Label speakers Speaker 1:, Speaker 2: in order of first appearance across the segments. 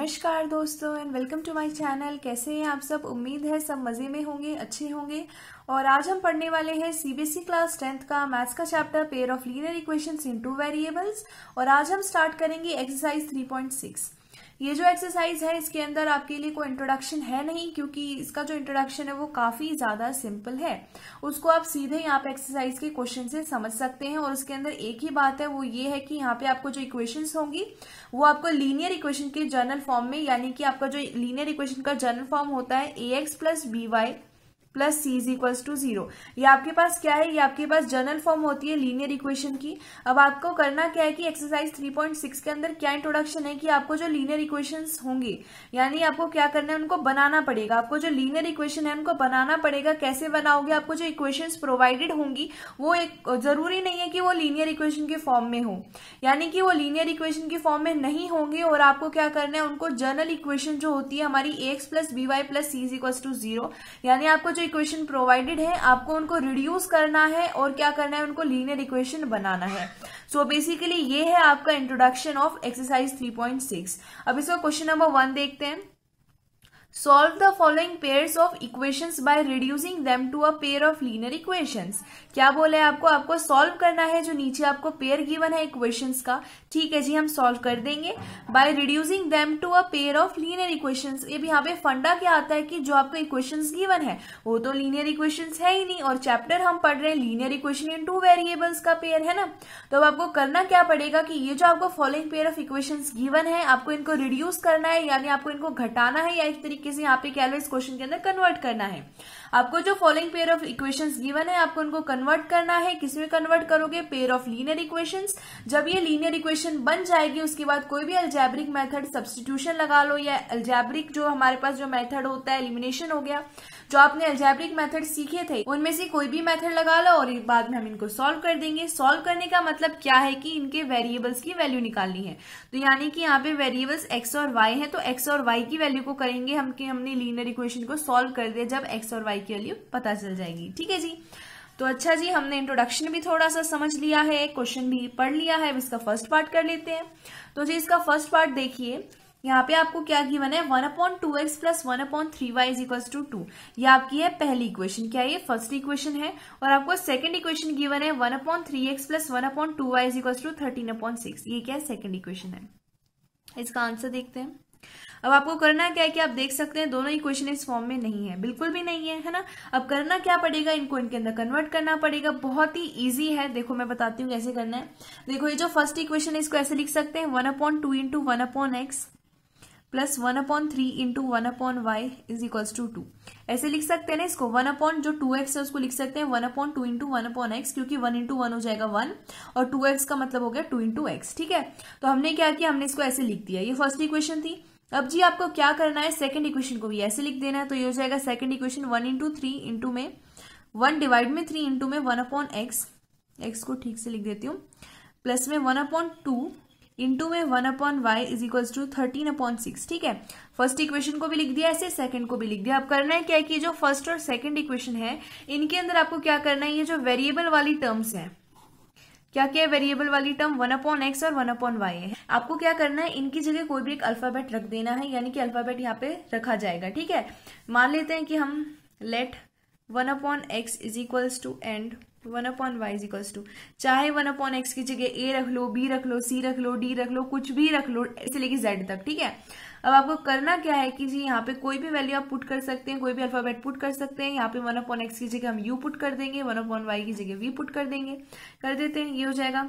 Speaker 1: नमस्कार दोस्तों and welcome to my channel कैसे हैं आप सब उम्मीद है सब मज़े में होंगे अच्छे होंगे और आज हम पढ़ने वाले हैं सीबीएसई क्लास टेंथ का मैथ्स का chapter pair of linear equations in two variables और आज हम स्टार्ट करेंगे एक्सरसाइज 3.6 ये जो एक्सरसाइज है इसके अंदर आपके लिए कोई इंट्रोडक्शन है नहीं क्योंकि इसका जो इंट्रोडक्शन है वो काफी ज्यादा सिंपल है उसको आप सीधे यहाँ पे एक्सरसाइज के क्वेश्चन से समझ सकते हैं और उसके अंदर एक ही बात है वो ये है कि यहाँ पे आपको जो इक्वेशन होंगी वो आपको लीनियर इक्वेशन के जर्नल फॉर्म में यानी कि आपका जो लीनियर इक्वेशन का जर्नल फॉर्म होता है a x plus b y plus c is equal to zero ये आपके पास क्या है ये आपके पास जनरल फॉर्म होती है लीनियर इक्वेशन की अब आपको करना क्या है कि एक्सरसाइज 3.6 के अंदर क्या इंट्रोडक्शन है कि आपको जो लीनियर इक्वेशन होंगे यानी आपको क्या करना है उनको बनाना पड़ेगा आपको जो लीनियर इक्वेशन है उनको बनाना पड़ेगा कैसे बनाओगे आपको जो इक्वेशन प्रोवाइडेड होंगी वो एक जरूरी नहीं है कि वो लीनियर इक्वेशन के फॉर्म में हो यानी कि वो लीनियर इक्वेशन के फॉर्म में नहीं होंगे और आपको क्या करना है उनको जनरल इक्वेशन जो होती है हमारी x plus b y plus c is equals to zero यानी आपको जो इक्वेशन प्रोवाइडेड है आपको उनको रिड्यूस करना है और क्या करना है उनको लीनियर इक्वेशन बनाना है सो so बेसिकली ये है आपका इंट्रोडक्शन ऑफ एक्सरसाइज 3.6 अब इसका क्वेश्चन नंबर वन देखते हैं solve the following pair of equation by reducing them to a pair of linear equation क्या बोले आपको आपको सॉल्व करना है जो नीचे आपको पेयर गिवन है इक्वेशन का ठीक है जी हम सॉल्व कर देंगे by reducing them to a pair of linear equation ये भी यहाँ पे फंडा क्या आता है कि जो आपको इक्वेशन गिवन है वो तो लीनियर इक्वेशन है ही नहीं और चैप्टर हम पढ़ रहे हैं linear equation in two variables का पेयर है ना तो अब आपको करना क्या पड़ेगा कि ये जो आपको following pair of equation given है आपको इनको रिड्यूस करना है यानी आपको इनको घटाना है या इस तरीके तरीके से यहाँ पे कैलोरीज क्वेश्चन के अंदर कन्वर्ट करना है आपको जो following pair of equations given है आपको उनको कन्वर्ट करना है किसमें कन्वर्ट करोगे पेयर ऑफ लीनियर इक्वेशंस जब ये लीनियर इक्वेशन बन जाएगी उसके बाद कोई भी अल्जैब्रिक मेथड सब्सटीट्यूशन लगा लो या अल्जैब्रिक जो हमारे पास जो मेथड होता है एलिमिनेशन हो गया जो आपने अल्जेब्रिक मेथड सीखे थे उनमें से कोई भी मेथड लगा लो और बाद में हम इनको सॉल्व कर देंगे सॉल्व करने का मतलब क्या है कि इनके वेरिएबल्स की वैल्यू निकालनी है तो यानी कि यहाँ पे वेरिएबल्स एक्स और वाई है तो एक्स और वाई की वैल्यू को करेंगे हम कि हमने लीनियर इक्वेशन को सॉल्व कर दिया जब एक्स और वाई आई की वैल्यू पता चल जाएगी ठीक है जी तो अच्छा जी हमने इंट्रोडक्शन भी थोड़ा सा समझ लिया है क्वेश्चन भी पढ़ लिया है अब इसका फर्स्ट पार्ट कर लेते हैं तो जी इसका फर्स्ट पार्ट देखिए यहाँ पे आपको क्या गिवन है one upon two x plus one upon three y is equal to two ये आपकी है पहली इक्वेशन क्या ये फर्स्ट इक्वेशन है और आपको सेकंड इक्वेशन गिवन है one upon three x plus one upon two y is equal to thirteen upon six ये क्या है सेकंड इक्वेशन है इसका आंसर देखते हैं अब आपको करना क्या है कि आप देख सकते हैं दोनों ही क्वेश्चन इस फॉर्म में नहीं है बिल्कुल भी नहीं है है ना अब करना क्या पड़ेगा इनको इनके अंदर कन्वर्ट करना पड़ेगा बहुत ही इजी है देखो मैं बताती हूँ कैसे करना है देखो ये जो फर्स्ट इक्वेशन है इसको ऐसे लिख सकते हैं one upon two into one upon x plus one upon three into one upon y is equals to two ऐसे लिख सकते हैं ना इसको वन अपॉन जो टू एक्स है उसको लिख सकते हैं one upon two into one upon x क्योंकि वन इंटू वन हो जाएगा वन और टू एक्स का मतलब हो गया टू इंटू एक्स ठीक है तो हमने क्या किया हमने इसको ऐसे लिख दिया ये फर्स्ट इक्वेशन थी अब जी आपको क्या करना है सेकंड इक्वेशन को भी ऐसे लिख देना है तो ये हो जाएगा second equation one into three into में वन डिवाइड में थ्री इंटू में वन अपॉन एक्स एक्स को ठीक से लिख देती हूँ प्लस में वन अपॉन टू इंटू में one upon y is equal to thirteen upon six ठीक है फर्स्ट इक्वेशन को भी लिख दिया ऐसे सेकंड को भी लिख दिया अब करना है क्या है कि जो फर्स्ट और सेकंड इक्वेशन है इनके अंदर आपको क्या करना है ये जो वेरिएबल वाली टर्म्स है क्या क्या है वेरिएबल वाली टर्म वन अपॉन एक्स और वन अपॉन वाई है आपको क्या करना है इनकी जगह कोई भी एक अल्फाबेट रख देना है यानी कि अल्फाबेट यहाँ पे रखा जाएगा ठीक है मान लेते हैं कि हम let one upon x is equals to and one upon y is equals to चाहे वन अपॉन एक्स की जगह ए रख लो बी रख लो सी रख लो डी रख लो कुछ भी रख लो इसे लेके जेड तक ठीक है अब आपको करना क्या है कि जी यहाँ पे कोई भी वैल्यू आप पुट कर सकते हैं कोई भी अल्फाबेट पुट कर सकते हैं यहाँ पे वन अपॉन एक्स की जगह हम यू पुट कर देंगे वन अपॉन वाई की जगह वी पुट कर देंगे कर देते हैं ये हो जाएगा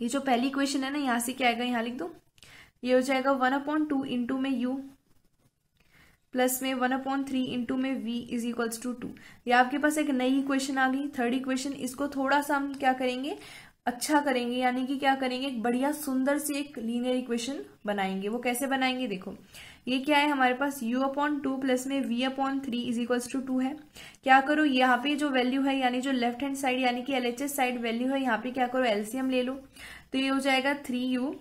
Speaker 1: ये जो पहली क्वेश्चन है ना यहाँ से क्या आएगा यहाँ लिख दो ये हो जाएगा वन अपॉन टू इंटू में यू प्लस में वन अपॉइंट थ्री इंटू में v is equals to two ये आपके पास एक नई इक्वेशन आ गई थर्ड इक्वेशन इसको थोड़ा सा हम क्या करेंगे अच्छा करेंगे यानी कि क्या करेंगे एक बढ़िया सुंदर सी एक लीनियर इक्वेशन बनाएंगे वो कैसे बनाएंगे देखो ये क्या है हमारे पास u अपॉन टू प्लस में v upon three is equals to two है क्या करो यहाँ पे जो वैल्यू है यानी जो लेफ्ट हैंड साइड यानी कि एलएचएस साइड वैल्यू है यहाँ पे क्या करो एलसीएम ले लो तो ये हो जाएगा थ्री यू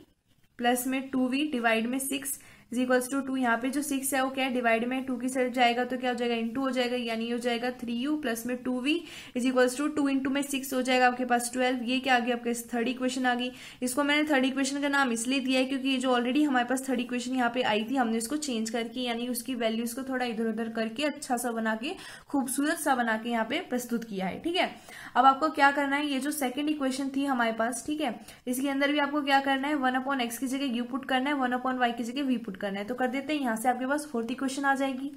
Speaker 1: प्लस में टू वी डिवाइड में six is equals to two यहाँ पे जो सिक्स है वो क्या है डिवाइड में टू की साइड जाएगा तो क्या हो जाएगा इंटू हो जाएगा यानी हो जाएगा थ्री यू प्लस में two v is equals to two into में सिक्स हो जाएगा आपके पास ट्वेल्व ये क्या आ गया आपके थर्ड इक्वेशन आ गई इसको मैंने थर्ड इक्वेशन का नाम इसलिए दिया है क्योंकि ये जो ऑलरेडी हमारे पास थर्ड इक्वेशन यहाँ पे आई थी हमने इसको चेंज करके यानी उसकी वैल्यूज को थोड़ा इधर उधर करके अच्छा सा बना के खूबसूरत सा बना के यहाँ पे प्रस्तुत किया है ठीक है अब आपको क्या करना है ये जो सेकंड इक्वेशन थी हमारे पास ठीक है इसके अंदर भी आपको क्या करना है वन अपॉन एक्स की जगह यू पुट करना है वन अपॉन वाई की जगह वी पुट करना है तो कर देते हैं यहाँ से आपके पास फोर्थ इक्वेशन आ जाएगी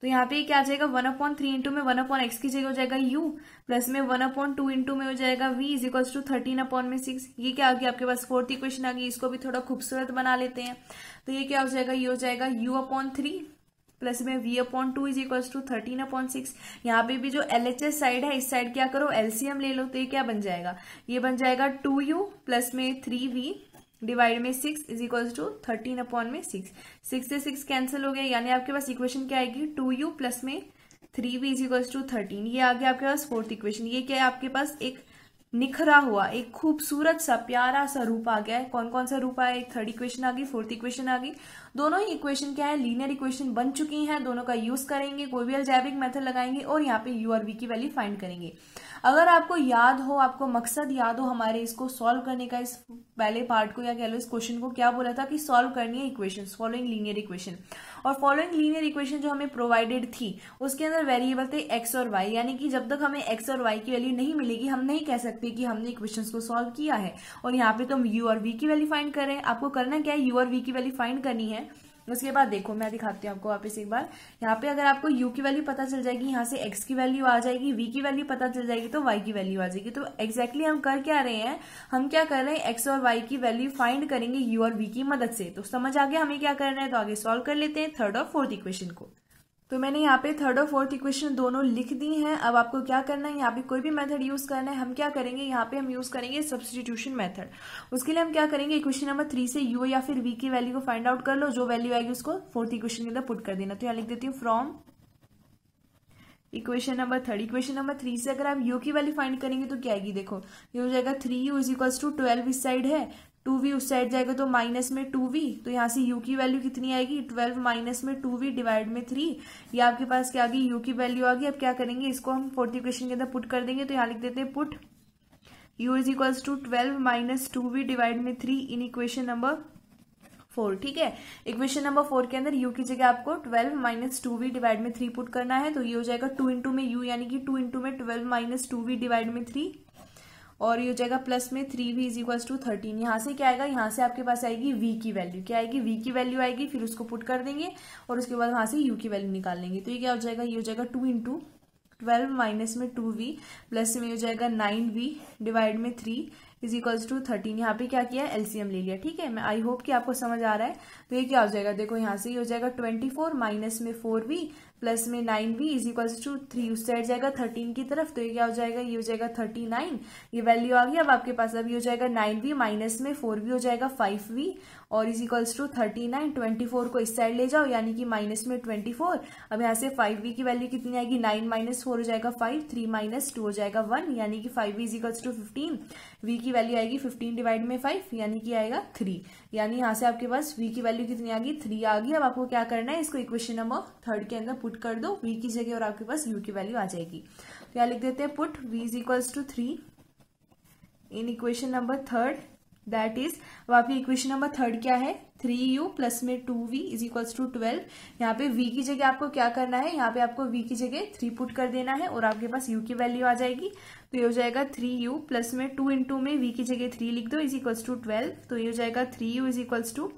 Speaker 1: तो यहाँ पे क्या आ जाएगा वन अपॉइंट थ्री इंटू में वन अपॉइंट एक्स की जगह हो जाएगा यू प्लस में वन अपॉइंट टू इंटू में हो जाएगा v is equal to thirteen upon में सिक्स ये क्या आगे आपके पास फोर्थ इक्वेशन आ गई इसको भी थोड़ा खूबसूरत बना लेते हैं तो ये क्या हो जाएगा ये हो जाएगा यू अपॉइंट थ्री प्लस में v upon two is equal to thirteen upon six यहाँ पे भी जो एल एच एस साइड है इस साइड क्या करो एलसीएम ले लो तो ये क्या बन जाएगा ये बन जाएगा टू यू प्लस में थ्री वी डिवाइड में six is equal to thirteen upon में सिक्स सिक्स से सिक्स कैंसिल हो गया यानी आपके पास इक्वेशन क्या आएगी टू यू प्लस में three v is equals to thirteen ये आ गया आपके पास फोर्थ इक्वेशन ये क्या है आपके पास एक निखरा हुआ एक खूबसूरत सा प्यारा सा रूप आ गया है कौन कौन सा रूप आया एक थर्ड इक्वेशन आ गई फोर्थ इक्वेशन आ गई दोनों ही इक्वेशन क्या है लीनियर इक्वेशन बन चुकी हैं दोनों का यूज करेंगे कोई भी अल्जैबिक मेथड लगाएंगे और यहाँ पे यू और वी की वैल्यू फाइंड करेंगे अगर आपको याद हो आपको मकसद याद हो हमारे इसको सॉल्व करने का इस पहले पार्ट को या कह लो इस क्वेश्चन को क्या बोला था कि सॉल्व करनी है इक्वेशन फॉलोइंग लीनियर इक्वेशन और फॉलोइंग लीनियर इक्वेशन जो हमें प्रोवाइडेड थी उसके अंदर वेरिएबल थे एक्स और वाई यानी कि जब तक हमें एक्स और वाई की वैल्यू नहीं मिलेगी हम नहीं कह सकते कि हमने इक्वेशन को सॉल्व किया है और यहाँ पे तो हम यू और वी की वैल्यू फाइंड करें आपको करना क्या है यू और वी की वैल्यू फाइंड करनी है उसके बाद देखो मैं दिखाती हूँ आपको वापस एक बार यहाँ पे अगर आपको यू की वैल्यू पता चल जाएगी यहाँ से एक्स की वैल्यू आ जाएगी वी की वैल्यू पता चल जाएगी तो वाई की वैल्यू आ जाएगी तो एक्जैक्टली हम कर क्या रहे हैं हम क्या कर रहे हैं एक्स और वाई की वैल्यू फाइंड करेंगे यू और वी की मदद से तो समझ आ गया हमें क्या करना है तो आगे सॉल्व कर लेते हैं थर्ड और फोर्थ इक्वेशन को तो मैंने यहाँ पे थर्ड और फोर्थ इक्वेशन दोनों लिख दी हैं अब आपको क्या करना है यहाँ पे कोई भी मेथड यूज करना है हम क्या करेंगे यहाँ पे हम यूज करेंगे सब्सटीट्यूशन मेथड उसके लिए हम क्या करेंगे इक्वेशन नंबर थ्री से यू या फिर वी की वैल्यू को फाइंड आउट कर लो जो वैल्यू आएगी उसको फोर्थ इक्वेशन के अंदर पुट कर देना तो यहाँ लिख देती हूँ from equation number third equation number three से अगर आप यू की वैल्यू फाइंड करेंगे तो क्या आएगी देखो ये हो जाएगा three u is equals to twelve इस साइड है टू वी उस साइड जाएगा तो माइनस में टू वी तो यहाँ से यू की वैल्यू कितनी आएगी ट्वेल्व माइनस में टू वी डिवाइड में थ्री ये आपके पास क्या आ गई यू की वैल्यू आ गई अब क्या करेंगे इसको हम फोर्थ इक्वेशन के अंदर पुट कर देंगे तो यहाँ लिख देते हैं put u is equals to twelve minus two v divide में three in equation number four ठीक है इक्वेशन नंबर फोर के अंदर यू की जगह आपको twelve minus two v divide में थ्री पुट करना है तो ये हो जाएगा टू इंटू में यू यानी कि टू इंटू में twelve minus two v divide में थ्री और ये हो जाएगा प्लस में three v is equals to thirteen यहाँ से क्या आएगा यहाँ से आपके पास आएगी वी की वैल्यू क्या आएगी वी की वैल्यू आएगी फिर उसको पुट कर देंगे और उसके बाद वहां से यू की वैल्यू निकाल लेंगे तो ये क्या हो जाएगा ये हो जाएगा टू इंटू ट्वेल्व माइनस में टू वी प्लस में हो जाएगा नाइन वी डिवाइड में three is equals to thirteen यहाँ पे क्या किया एलसीएम ले लिया ठीक है मैं आई होप कि आपको समझ आ रहा है तो ये क्या हो जाएगा देखो यहाँ से ये हो जाएगा ट्वेंटी फोर माइनस में फोर वी प्लस में nine v is equal to three उस साइड जाएगा थर्टीन की तरफ तो ये क्या हो जाएगा ये हो जाएगा थर्टी नाइन ये वैल्यू आ गई अब आपके पास अभी हो जाएगा नाइन वी माइनस में फोर वी हो जाएगा फाइव वी और is equals to thirty nine twenty four को इस साइड ले जाओ यानी कि माइनस में ट्वेंटी फोर अब यहाँ से फाइव वी की वैल्यू कितनी आएगी नाइन माइनस फोर हो जाएगा फाइव थ्री माइनस टू हो जाएगा वन यानी कि five v is equals to fifteen v की वैल्यू आएगी फिफ्टीन डिवाइड में फाइव यानी कि आएगा थ्री यानी यहां से आपके पास v की वैल्यू कितनी आ गई थ्री आ गई अब आपको क्या करना है इसको इक्वेशन नंबर थर्ड के अंदर पुट कर दो v की जगह और आपके पास u की वैल्यू आ जाएगी तो लिख देते हैं put v is equals to three in equation number third that is अब आपकी इक्वेशन नंबर थर्ड क्या है थ्री यू प्लस में two v is equals to twelve यहाँ पे v की जगह आपको क्या करना है यहाँ पे आपको v की जगह थ्री पुट कर देना है और आपके पास u की वैल्यू आ जाएगी तो ये हो जाएगा थ्री यू प्लस में टू इंटू में v की जगह थ्री लिख दो इज इक्वल्स टू ट्वेल्व तो ये हो जाएगा three u is equals to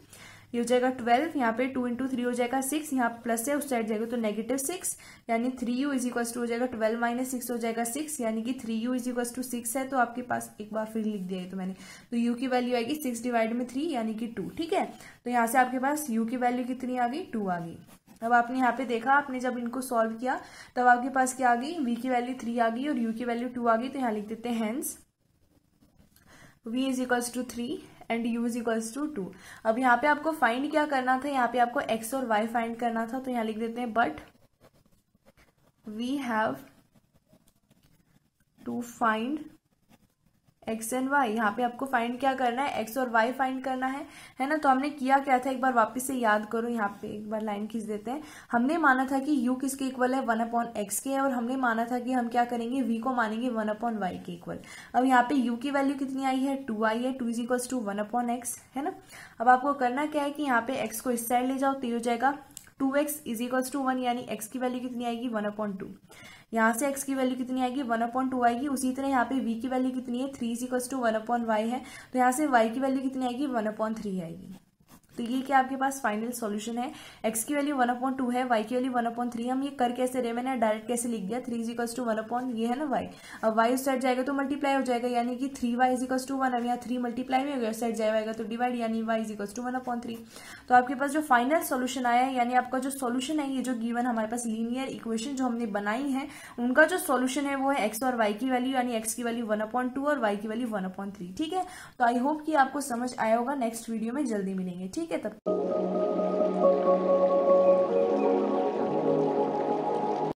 Speaker 1: ये हो जाएगा ट्वेल्व यहाँ पे टू इंटू थ्री हो जाएगा सिक्स यहाँ प्लस है उस साइड जाएगा तो नेगेटिव सिक्स यानी three u is equal to हो जाएगा ट्वेल्व माइनस सिक्स हो जाएगा सिक्स यानी कि three u is equal to six है तो आपके पास एक बार फिर लिख दिया है तो मैंने तो यू की वैल्यू आएगी सिक्स डिवाइड में थ्री यानी कि टू ठीक है तो यहाँ से आपके पास यू की वैल्यू कितनी आ गई टू आ गई अब आपने यहाँ पे देखा आपने जब इनको सॉल्व किया तब आपके पास क्या आ गई वी की वैल्यू थ्री आ गई और यू की वैल्यू टू आ गई तो यहाँ लिख देते हैं hence v is equals to three and is equals to two अब यहाँ पे आपको फाइंड क्या करना था यहाँ पे आपको एक्स और वाई फाइंड करना था तो यहाँ लिख देते हैं but we have to find x and y यहाँ पे आपको फाइंड क्या करना है एक्स और वाई फाइंड करना है है ना तो हमने किया क्या था एक बार वापस से याद करो यहाँ पे एक बार लाइन खींच देते हैं हमने माना था कि यू किसके इक्वल है वन अपॉन एक्स के और हमने माना था कि हम क्या करेंगे वी को मानेंगे वन अपॉन वाई के इक्वल अब यहाँ पे यू की वैल्यू कितनी आई है टू आई है two is equals to one upon x है ना अब आपको करना क्या है कि यहाँ पे एक्स को इस साइड ले जाओ तो हो जाएगा two x is equals to one यानी एक्स की वैल्यू कितनी आएगी वन अपॉन टू यहाँ से एक्स की वैल्यू कितनी आएगी वन अपॉइंट टू आएगी उसी तरह यहाँ पे वी की वैल्यू कितनी है three is equal to one upon y है तो यहाँ से वाई की वैल्यू कितनी आएगी वन अपॉइंट थ्री आएगी तो ये क्या आपके पास फाइनल सॉल्यूशन है एक्स की वैल्यू वन अपॉइंट टू है वाई की वैल्यू वन अपॉइंट थ्री हम ये कर कैसे रहे मैंने डायरेक्ट कैसे लिख दिया three is equals to one upon ये है ना वाई अब वाई उस साइड जाएगा तो मल्टीप्लाई हो जाएगा यानी कि three y is equals to one अब यहाँ थ्री मल्टीप्लाई में हो साइड जाएगा तो डिवाइड यानी y is equals to one upon three तो आपके पास जो फाइनल सोल्यूशन आया है यानी आपका जो सोल्यूशन है ये जो गिवन हमारे पास लीनियर इक्वेशन जो हमने बनाई है उनका जो सोल्यूशन है वो है एक्स और वाई की वैल्यू यानी एक्स की वैल्यू वन अपॉइंट टू और वाई की वैल्यू वन अपॉइंट थ्री ठीक है तो आई होप कि आपको समझ आया होगा नेक्स्ट वीडियो में जल्दी मिलेंगे ठीक университетах.